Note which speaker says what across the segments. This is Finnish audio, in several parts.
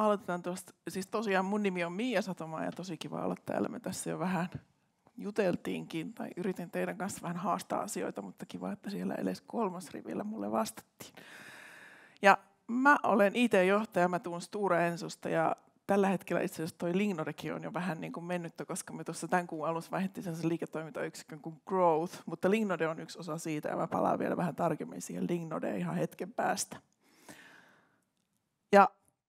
Speaker 1: aloitetaan tuosta. Siis tosiaan mun nimi on Miia Satoma ja tosi kiva olla täällä. Me tässä jo vähän juteltiinkin tai yritin teidän kanssa vähän haastaa asioita, mutta kiva, että siellä edes kolmas rivillä mulle vastattiin. Ja mä olen IT-johtaja, mä tuun Sture Ensusta ja tällä hetkellä itse asiassa toi Lignorekin on jo vähän niin kuin mennyt koska me tuossa tämän kuun alussa vaihdettiin sen liiketoimintayksikön kuin Growth, mutta Lignode on yksi osa siitä ja mä palaan vielä vähän tarkemmin siihen Lignodeen ihan hetken päästä. Ja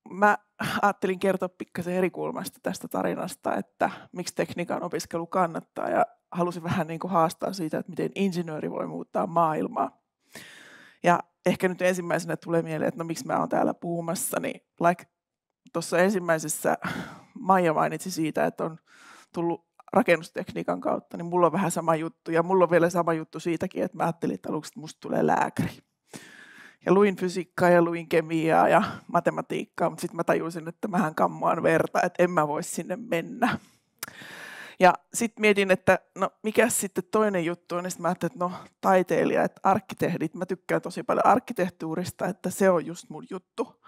Speaker 1: mä ajattelin kertoa pikkasen eri kulmasta tästä tarinasta, että miksi tekniikan opiskelu kannattaa ja halusin vähän niin kuin haastaa siitä, että miten insinööri voi muuttaa maailmaa. Ja ehkä nyt ensimmäisenä tulee mieleen, että no miksi mä oon täällä puhumassa, niin like, tuossa ensimmäisessä Maija mainitsi siitä, että on tullut rakennustekniikan kautta, niin mulla on vähän sama juttu. Ja mulla on vielä sama juttu siitäkin, että mä ajattelin, että aluksi musta tulee lääkäri ja luin fysiikkaa ja luin kemiaa ja matematiikkaa, mutta sitten mä tajusin, että mähän kammaan verta, että en mä voi sinne mennä. Ja sitten mietin, että no mikä sitten toinen juttu on, niin sitten mä ajattelin, että no taiteilija, että arkkitehdit, mä tykkään tosi paljon arkkitehtuurista, että se on just mun juttu.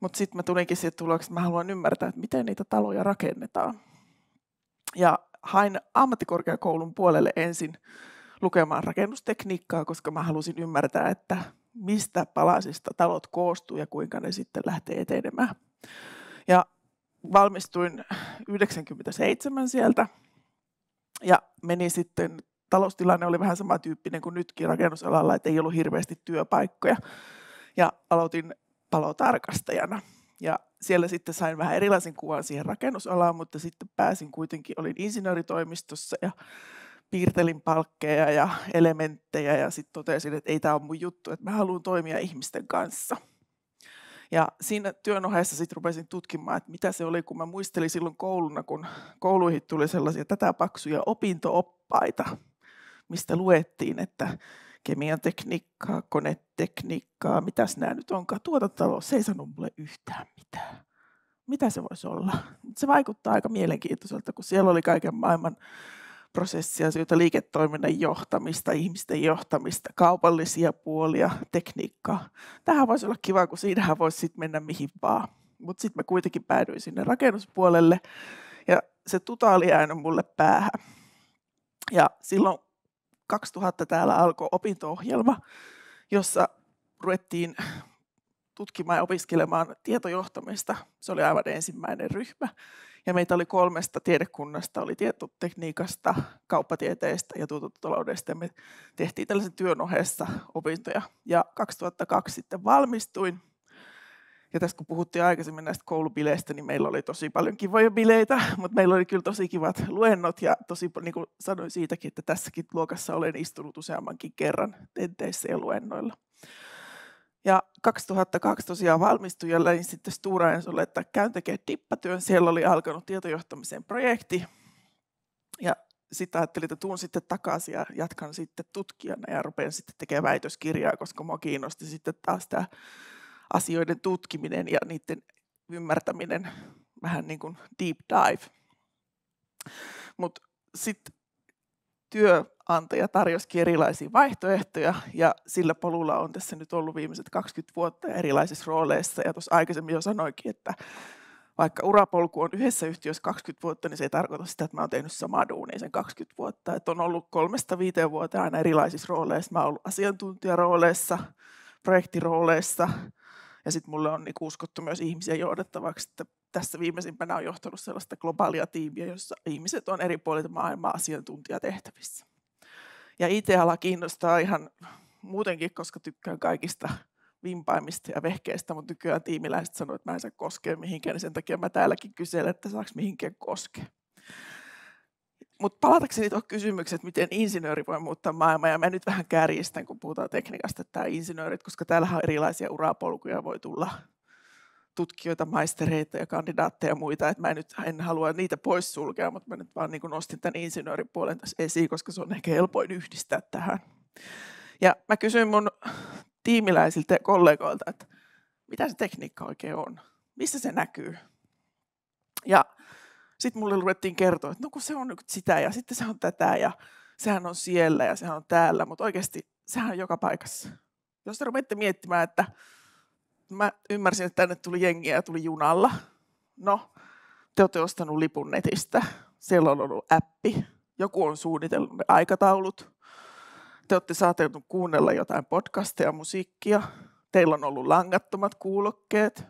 Speaker 1: Mutta sitten mä tulinkin siihen tulokseen, että mä haluan ymmärtää, että miten niitä taloja rakennetaan. Ja hain ammattikorkeakoulun puolelle ensin lukemaan rakennustekniikkaa, koska mä halusin ymmärtää, että mistä palasista talot koostuu ja kuinka ne sitten lähtee etenemään. Ja valmistuin 97 sieltä ja meni sitten, taloustilanne oli vähän samantyyppinen kuin nytkin rakennusalalla, että ei ollut hirveästi työpaikkoja. Ja aloitin palotarkastajana. Ja siellä sitten sain vähän erilaisen kuvan siihen rakennusalaan, mutta sitten pääsin kuitenkin, olin insinööritoimistossa ja piirtelin palkkeja ja elementtejä ja sitten totesin, että ei tämä ole mun juttu, että mä haluan toimia ihmisten kanssa. Ja siinä työn ohessa sitten rupesin tutkimaan, että mitä se oli, kun mä muistelin silloin kouluna, kun kouluihin tuli sellaisia tätä paksuja opintooppaita, mistä luettiin, että kemian tekniikkaa, konetekniikkaa, mitäs nämä nyt onkaan. tuotantalo, se ei sanonut mulle yhtään mitään. Mitä se voisi olla? Se vaikuttaa aika mielenkiintoiselta, kun siellä oli kaiken maailman prosessia, prosessiasioita, liiketoiminnan johtamista, ihmisten johtamista, kaupallisia puolia, tekniikkaa. Tähän voisi olla kiva, kun siinähän voisi sitten mennä mihin vaan. Mutta sitten mä kuitenkin päädyin sinne rakennuspuolelle ja se tuta oli jäänyt mulle päähän. Ja silloin 2000 täällä alkoi opinto-ohjelma, jossa ruvettiin tutkimaan ja opiskelemaan tietojohtamista. Se oli aivan ensimmäinen ryhmä. Ja meitä oli kolmesta tiedekunnasta, oli tietotekniikasta, kauppatieteestä ja tuotantotaloudesta. Ja me tehtiin tällaisen työn ohessa opintoja. Ja 2002 sitten valmistuin. Ja tässä kun puhuttiin aikaisemmin näistä koulubileistä, niin meillä oli tosi paljon kivoja bileitä, mutta meillä oli kyllä tosi kivat luennot ja tosi, niin kuin sanoin siitäkin, että tässäkin luokassa olen istunut useammankin kerran tenteissä ja luennoilla. Ja 2002 tosiaan valmistui ja lähdin sitten Stora Ensolle, että käyn tekemään tippatyön. Siellä oli alkanut tietojohtamisen projekti. Ja sitä ajattelin, että tuun sitten takaisin ja jatkan sitten tutkijana ja rupean sitten tekemään väitöskirjaa, koska minua kiinnosti sitten taas tämä asioiden tutkiminen ja niiden ymmärtäminen, vähän niin kuin deep dive. Mutta sitten työantaja tarjosikin erilaisia vaihtoehtoja ja sillä polulla on tässä nyt ollut viimeiset 20 vuotta erilaisissa rooleissa ja tuossa aikaisemmin jo sanoinkin, että vaikka urapolku on yhdessä yhtiössä 20 vuotta, niin se ei tarkoita sitä, että mä oon tehnyt samaa duunia sen 20 vuotta. Että on ollut kolmesta viiteen vuotta aina erilaisissa rooleissa. Mä oon ollut asiantuntijarooleissa, projektirooleissa ja sitten mulle on niinku uskottu myös ihmisiä johdettavaksi, että tässä viimeisimpänä on johtanut sellaista globaalia tiimiä, jossa ihmiset on eri puolilta maailmaa asiantuntijatehtävissä. Ja IT-ala kiinnostaa ihan muutenkin, koska tykkään kaikista vimpaimista ja vehkeistä, mutta nykyään tiimiläiset sanoo, että mä en saa koskea mihinkään, niin sen takia mä täälläkin kyselen, että saaks mihinkään koskea. Mutta palatakseni tuohon kysymykseen, että miten insinööri voi muuttaa maailmaa, ja mä nyt vähän kärjistän, kun puhutaan tekniikasta, että tämä insinöörit, koska täällä on erilaisia urapolkuja, voi tulla tutkijoita, maistereita ja kandidaatteja ja muita, että mä en nyt en halua niitä poissulkea, mutta mä nyt vaan niin nostin tämän insinööripuolen tässä esiin, koska se on ehkä helpoin yhdistää tähän. Ja mä kysyin mun tiimiläisiltä ja kollegoilta, että mitä se tekniikka oikein on, missä se näkyy. Ja sitten mulle luettiin kertoa, että no kun se on nyt sitä ja sitten se on tätä ja sehän on siellä ja sehän on täällä, mutta oikeasti sehän on joka paikassa. Jos te rupeatte miettimään, että mä ymmärsin, että tänne tuli jengiä ja tuli junalla. No, te olette ostanut lipun netistä. Siellä on ollut appi. Joku on suunnitellut ne aikataulut. Te olette saatettu kuunnella jotain podcasteja, musiikkia. Teillä on ollut langattomat kuulokkeet.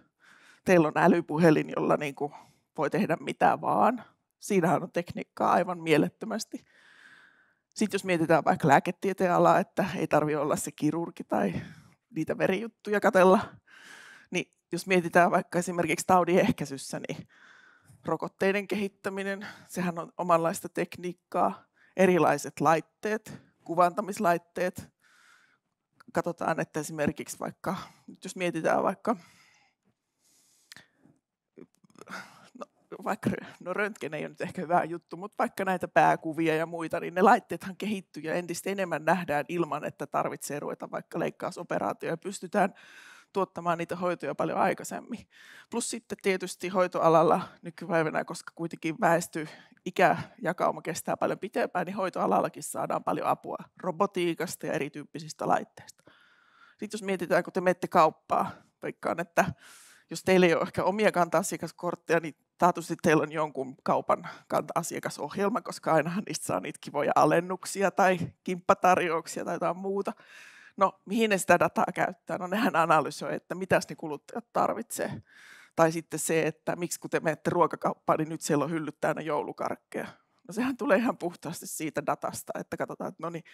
Speaker 1: Teillä on älypuhelin, jolla niin kuin voi tehdä mitä vaan. Siinähän on tekniikkaa aivan mielettömästi. Sitten jos mietitään vaikka lääketieteen alaa, että ei tarvitse olla se kirurgi tai niitä verijuttuja katella. Niin jos mietitään vaikka esimerkiksi taudin ehkäisyssä, niin rokotteiden kehittäminen, sehän on omanlaista tekniikkaa, erilaiset laitteet, kuvantamislaitteet. Katsotaan, että esimerkiksi vaikka, nyt jos mietitään vaikka vaikka, no röntgen ei ole nyt ehkä hyvä juttu, mutta vaikka näitä pääkuvia ja muita, niin ne laitteethan kehittyy ja entistä enemmän nähdään ilman, että tarvitsee ruveta vaikka leikkausoperaatioja ja pystytään tuottamaan niitä hoitoja paljon aikaisemmin. Plus sitten tietysti hoitoalalla nykypäivänä, koska kuitenkin väesty ikäjakauma kestää paljon pitempään, niin hoitoalallakin saadaan paljon apua robotiikasta ja erityyppisistä laitteista. Sitten jos mietitään, kun te menette kauppaa, veikkaan, että jos teillä ei ole ehkä omia kanta-asiakaskortteja, niin taatusti teillä on jonkun kaupan kanta-asiakasohjelma, koska ainahan niistä saa niitä kivoja alennuksia tai kimppatarjouksia tai jotain muuta. No, mihin ne sitä dataa käyttää? No nehän analysoi, että mitä ne kuluttajat tarvitsee. Tai sitten se, että miksi kun te menette ruokakauppaan, niin nyt siellä on hyllyt täynnä joulukarkkeja. No sehän tulee ihan puhtaasti siitä datasta, että katsotaan, että no niin,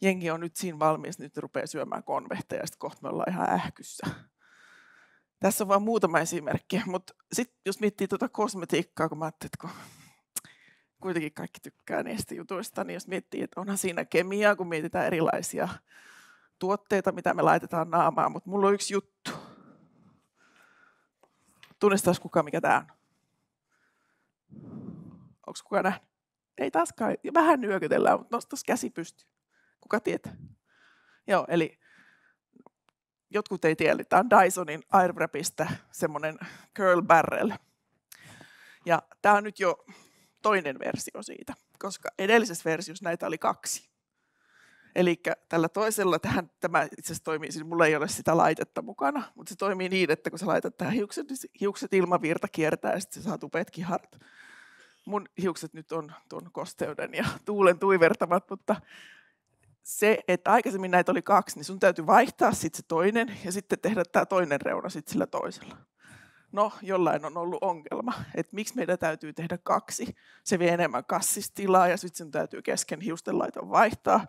Speaker 1: jengi on nyt siinä valmis, nyt rupeaa syömään konvehteja ja sitten kohta me ollaan ihan ähkyssä. Tässä on vain muutama esimerkki, mutta sitten jos miettii tuota kosmetiikkaa, kun mä ajattelin, että kun kuitenkin kaikki tykkää niistä jutuista, niin jos miettii, että onhan siinä kemiaa, kun mietitään erilaisia tuotteita, mitä me laitetaan naamaan, mutta mulla on yksi juttu. Tunnistaisi kukaan, mikä tämä on? Onko kukaan nähnyt? Ei taaskaan. Vähän nyökytellään, mutta nostaisi käsi pystyyn. Kuka tietää? Joo, eli jotkut ei tiedä, tämä on Dysonin Airwrapista semmoinen curl barrel. Ja tämä on nyt jo toinen versio siitä, koska edellisessä versiossa näitä oli kaksi. Eli tällä toisella, tähän, tämä itse asiassa toimii, siis mulla ei ole sitä laitetta mukana, mutta se toimii niin, että kun sä laitat tähän hiukset, niin hiukset ilmavirta kiertää ja sitten sä saat upeat kiharat. Mun hiukset nyt on tuon kosteuden ja tuulen tuivertamat, mutta se, että aikaisemmin näitä oli kaksi, niin sun täytyy vaihtaa sitten se toinen ja sitten tehdä tämä toinen reuna sitten sillä toisella. No, jollain on ollut ongelma, että miksi meidän täytyy tehdä kaksi. Se vie enemmän kassistilaa ja sitten sen täytyy kesken hiusten laiton vaihtaa.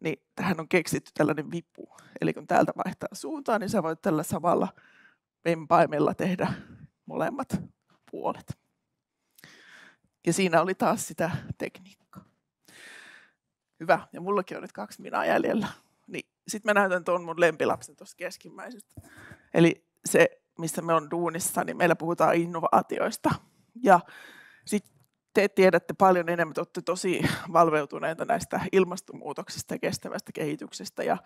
Speaker 1: Niin tähän on keksitty tällainen vipu. Eli kun täältä vaihtaa suuntaan, niin sä voit tällä samalla vempaimella tehdä molemmat puolet. Ja siinä oli taas sitä tekniikkaa hyvä, ja mullakin on nyt kaksi minaa jäljellä. Niin, sitten mä näytän tuon mun lempilapsen tuossa keskimmäisestä. Eli se, missä me on duunissa, niin meillä puhutaan innovaatioista. Ja sitten te tiedätte paljon enemmän, että olette tosi valveutuneita näistä ilmastonmuutoksista ja kestävästä kehityksestä. Ja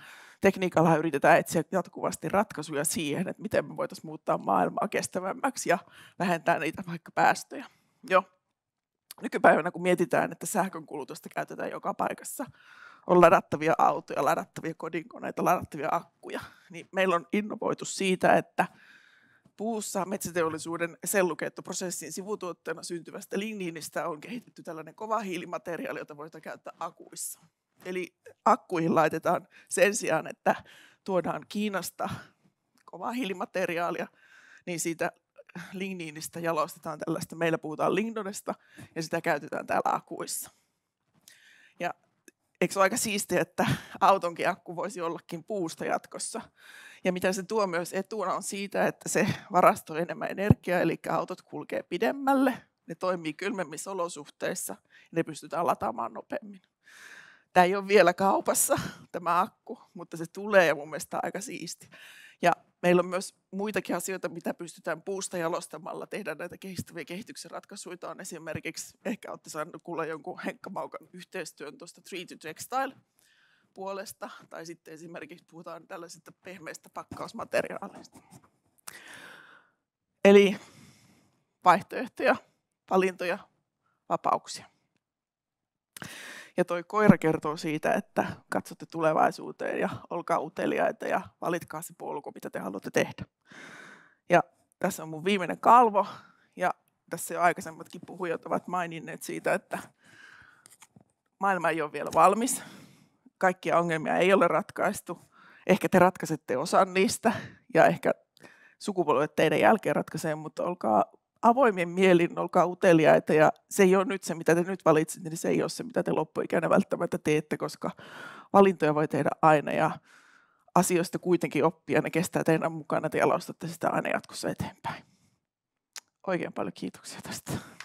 Speaker 1: tekniikalla yritetään etsiä jatkuvasti ratkaisuja siihen, että miten me voitaisiin muuttaa maailmaa kestävämmäksi ja vähentää niitä vaikka päästöjä. Joo nykypäivänä, kun mietitään, että sähkönkulutusta käytetään joka paikassa, on ladattavia autoja, ladattavia kodinkoneita, ladattavia akkuja, niin meillä on innovoitu siitä, että puussa metsäteollisuuden sellukeittoprosessin sivutuotteena syntyvästä ligniinistä on kehitetty tällainen kova hiilimateriaali, jota voidaan käyttää akuissa. Eli akkuihin laitetaan sen sijaan, että tuodaan Kiinasta kovaa hiilimateriaalia, niin siitä ligniinistä jalostetaan tällaista, meillä puhutaan lignodesta, ja sitä käytetään täällä akuissa. Ja eikö ole aika siistiä, että autonkin akku voisi ollakin puusta jatkossa. Ja mitä se tuo myös etuna on siitä, että se varastoi enemmän energiaa, eli autot kulkee pidemmälle, ne toimii kylmemmissä olosuhteissa, ja ne pystytään lataamaan nopeammin. Tämä ei ole vielä kaupassa, tämä akku, mutta se tulee ja mun mielestä aika siisti. Ja Meillä on myös muitakin asioita, mitä pystytään puusta jalostamalla tehdä näitä kehittäviä kehityksen ratkaisuja. On esimerkiksi, ehkä olette saaneet kuulla jonkun Henkka Maukan yhteistyön tuosta Tree to Textile puolesta, tai sitten esimerkiksi puhutaan tällaisista pehmeistä pakkausmateriaaleista. Eli vaihtoehtoja, valintoja, vapauksia. Ja toi koira kertoo siitä, että katsotte tulevaisuuteen ja olkaa uteliaita ja valitkaa se polku, mitä te haluatte tehdä. Ja tässä on mun viimeinen kalvo ja tässä jo aikaisemmatkin puhujat ovat maininneet siitä, että maailma ei ole vielä valmis. Kaikkia ongelmia ei ole ratkaistu. Ehkä te ratkaisette osan niistä ja ehkä sukupolvet teidän jälkeen ratkaisee, mutta olkaa avoimen mielin, olkaa uteliaita ja se ei ole nyt se, mitä te nyt valitsitte, niin se ei ole se, mitä te loppuikäinen välttämättä teette, koska valintoja voi tehdä aina ja asioista kuitenkin oppia, ne kestää teidän mukana, te jalostatte sitä aina jatkossa eteenpäin. Oikein paljon kiitoksia tästä.